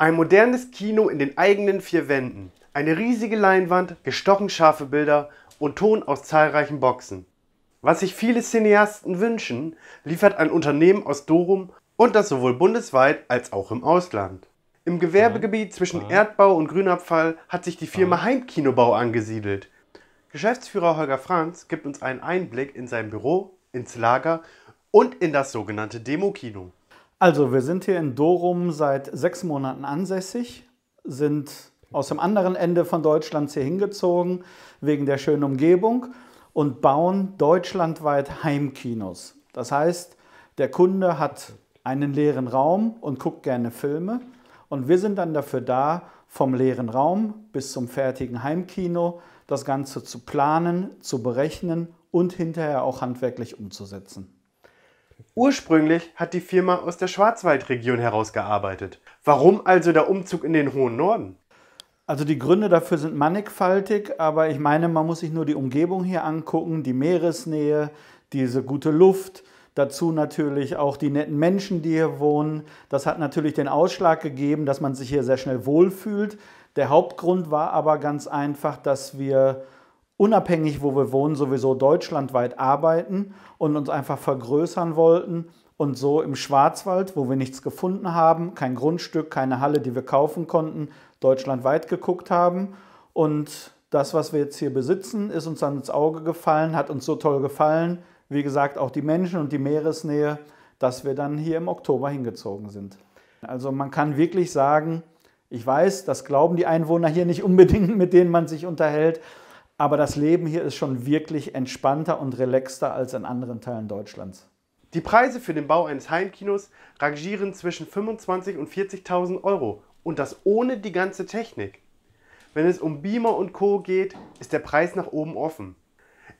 Ein modernes Kino in den eigenen vier Wänden. Eine riesige Leinwand, gestochen scharfe Bilder und Ton aus zahlreichen Boxen. Was sich viele Cineasten wünschen, liefert ein Unternehmen aus Dorum und das sowohl bundesweit als auch im Ausland. Im Gewerbegebiet zwischen Erdbau und Grünabfall hat sich die Firma Heimkinobau angesiedelt. Geschäftsführer Holger Franz gibt uns einen Einblick in sein Büro, ins Lager und in das sogenannte Demokino. Also, wir sind hier in Dorum seit sechs Monaten ansässig, sind aus dem anderen Ende von Deutschland hier hingezogen, wegen der schönen Umgebung und bauen deutschlandweit Heimkinos. Das heißt, der Kunde hat einen leeren Raum und guckt gerne Filme und wir sind dann dafür da, vom leeren Raum bis zum fertigen Heimkino das Ganze zu planen, zu berechnen und hinterher auch handwerklich umzusetzen. Ursprünglich hat die Firma aus der Schwarzwaldregion herausgearbeitet. Warum also der Umzug in den hohen Norden? Also die Gründe dafür sind mannigfaltig, aber ich meine, man muss sich nur die Umgebung hier angucken, die Meeresnähe, diese gute Luft, dazu natürlich auch die netten Menschen, die hier wohnen. Das hat natürlich den Ausschlag gegeben, dass man sich hier sehr schnell wohlfühlt. Der Hauptgrund war aber ganz einfach, dass wir unabhängig, wo wir wohnen, sowieso deutschlandweit arbeiten und uns einfach vergrößern wollten und so im Schwarzwald, wo wir nichts gefunden haben, kein Grundstück, keine Halle, die wir kaufen konnten, deutschlandweit geguckt haben und das, was wir jetzt hier besitzen, ist uns dann ins Auge gefallen, hat uns so toll gefallen, wie gesagt, auch die Menschen und die Meeresnähe, dass wir dann hier im Oktober hingezogen sind. Also man kann wirklich sagen, ich weiß, das glauben die Einwohner hier nicht unbedingt, mit denen man sich unterhält, aber das Leben hier ist schon wirklich entspannter und relaxter als in anderen Teilen Deutschlands. Die Preise für den Bau eines Heimkinos rangieren zwischen 25.000 und 40.000 Euro und das ohne die ganze Technik. Wenn es um Beamer und Co. geht, ist der Preis nach oben offen.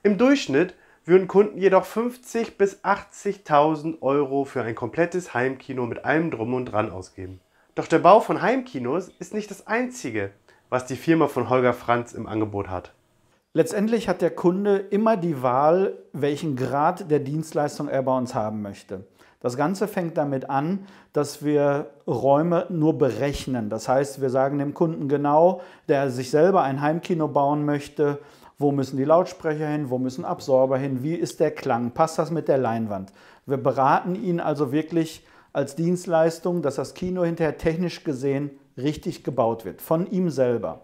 Im Durchschnitt würden Kunden jedoch 50 bis 80.000 Euro für ein komplettes Heimkino mit allem Drum und Dran ausgeben. Doch der Bau von Heimkinos ist nicht das einzige, was die Firma von Holger Franz im Angebot hat. Letztendlich hat der Kunde immer die Wahl, welchen Grad der Dienstleistung er bei uns haben möchte. Das Ganze fängt damit an, dass wir Räume nur berechnen. Das heißt, wir sagen dem Kunden genau, der sich selber ein Heimkino bauen möchte, wo müssen die Lautsprecher hin, wo müssen Absorber hin, wie ist der Klang, passt das mit der Leinwand. Wir beraten ihn also wirklich als Dienstleistung, dass das Kino hinterher technisch gesehen richtig gebaut wird, von ihm selber.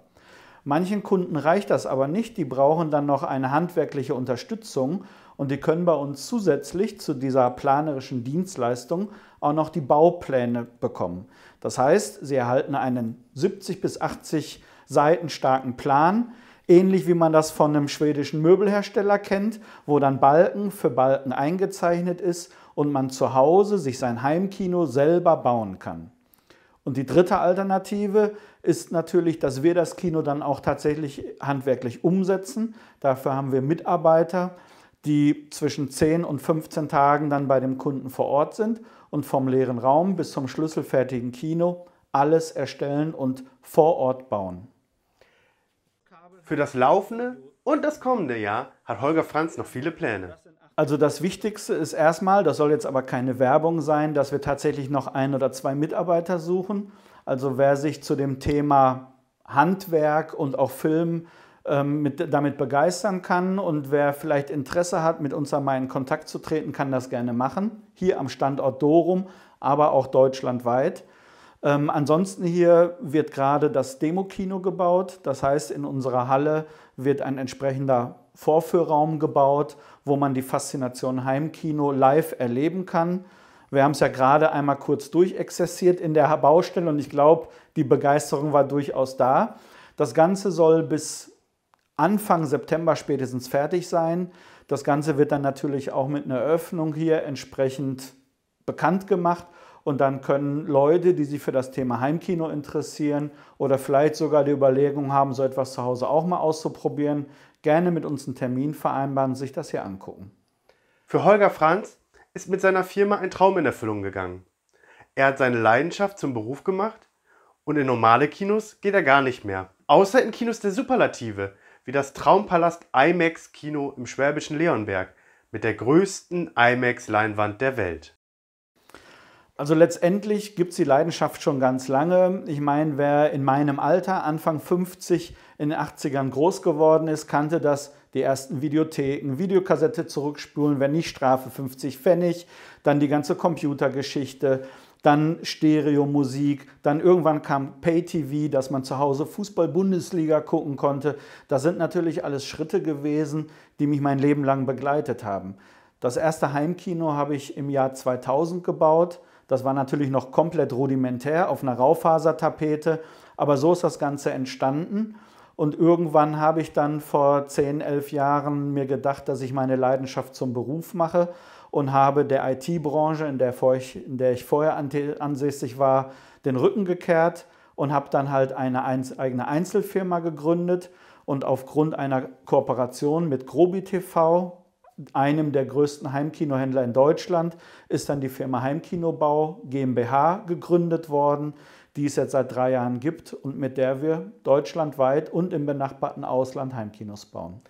Manchen Kunden reicht das aber nicht, die brauchen dann noch eine handwerkliche Unterstützung und die können bei uns zusätzlich zu dieser planerischen Dienstleistung auch noch die Baupläne bekommen. Das heißt, sie erhalten einen 70 bis 80 Seiten starken Plan, ähnlich wie man das von einem schwedischen Möbelhersteller kennt, wo dann Balken für Balken eingezeichnet ist und man zu Hause sich sein Heimkino selber bauen kann. Und die dritte Alternative ist natürlich, dass wir das Kino dann auch tatsächlich handwerklich umsetzen. Dafür haben wir Mitarbeiter, die zwischen 10 und 15 Tagen dann bei dem Kunden vor Ort sind und vom leeren Raum bis zum schlüsselfertigen Kino alles erstellen und vor Ort bauen. Für das laufende und das kommende Jahr hat Holger Franz noch viele Pläne. Also das Wichtigste ist erstmal, das soll jetzt aber keine Werbung sein, dass wir tatsächlich noch ein oder zwei Mitarbeiter suchen. Also wer sich zu dem Thema Handwerk und auch Film ähm, mit, damit begeistern kann und wer vielleicht Interesse hat, mit uns einmal in Kontakt zu treten, kann das gerne machen. Hier am Standort Dorum, aber auch deutschlandweit. Ähm, ansonsten hier wird gerade das Demokino gebaut. Das heißt, in unserer Halle wird ein entsprechender Vorführraum gebaut, wo man die Faszination Heimkino live erleben kann. Wir haben es ja gerade einmal kurz durchexerziert in der Baustelle und ich glaube, die Begeisterung war durchaus da. Das Ganze soll bis Anfang September spätestens fertig sein. Das Ganze wird dann natürlich auch mit einer Eröffnung hier entsprechend bekannt gemacht und dann können Leute, die sich für das Thema Heimkino interessieren oder vielleicht sogar die Überlegung haben, so etwas zu Hause auch mal auszuprobieren, gerne mit uns einen Termin vereinbaren, und sich das hier angucken. Für Holger Franz ist mit seiner Firma ein Traum in Erfüllung gegangen. Er hat seine Leidenschaft zum Beruf gemacht und in normale Kinos geht er gar nicht mehr. Außer in Kinos der Superlative, wie das Traumpalast IMAX Kino im schwäbischen Leonberg mit der größten IMAX-Leinwand der Welt. Also letztendlich gibt es die Leidenschaft schon ganz lange. Ich meine, wer in meinem Alter, Anfang 50, in den 80ern groß geworden ist, kannte das, die ersten Videotheken, Videokassette zurückspulen, wenn nicht Strafe 50 Pfennig, dann die ganze Computergeschichte, dann Stereomusik, dann irgendwann kam Pay-TV, dass man zu Hause Fußball-Bundesliga gucken konnte. Das sind natürlich alles Schritte gewesen, die mich mein Leben lang begleitet haben. Das erste Heimkino habe ich im Jahr 2000 gebaut das war natürlich noch komplett rudimentär auf einer Raufasertapete, aber so ist das Ganze entstanden. Und irgendwann habe ich dann vor 10, 11 Jahren mir gedacht, dass ich meine Leidenschaft zum Beruf mache und habe der IT-Branche, in, in, der ich vorher ansässig war, den Rücken gekehrt und habe dann halt eine eigene Einzelfirma gegründet und aufgrund einer Kooperation mit Grobi TV, einem der größten Heimkinohändler in Deutschland ist dann die Firma Heimkinobau GmbH gegründet worden, die es jetzt seit drei Jahren gibt und mit der wir deutschlandweit und im benachbarten Ausland Heimkinos bauen.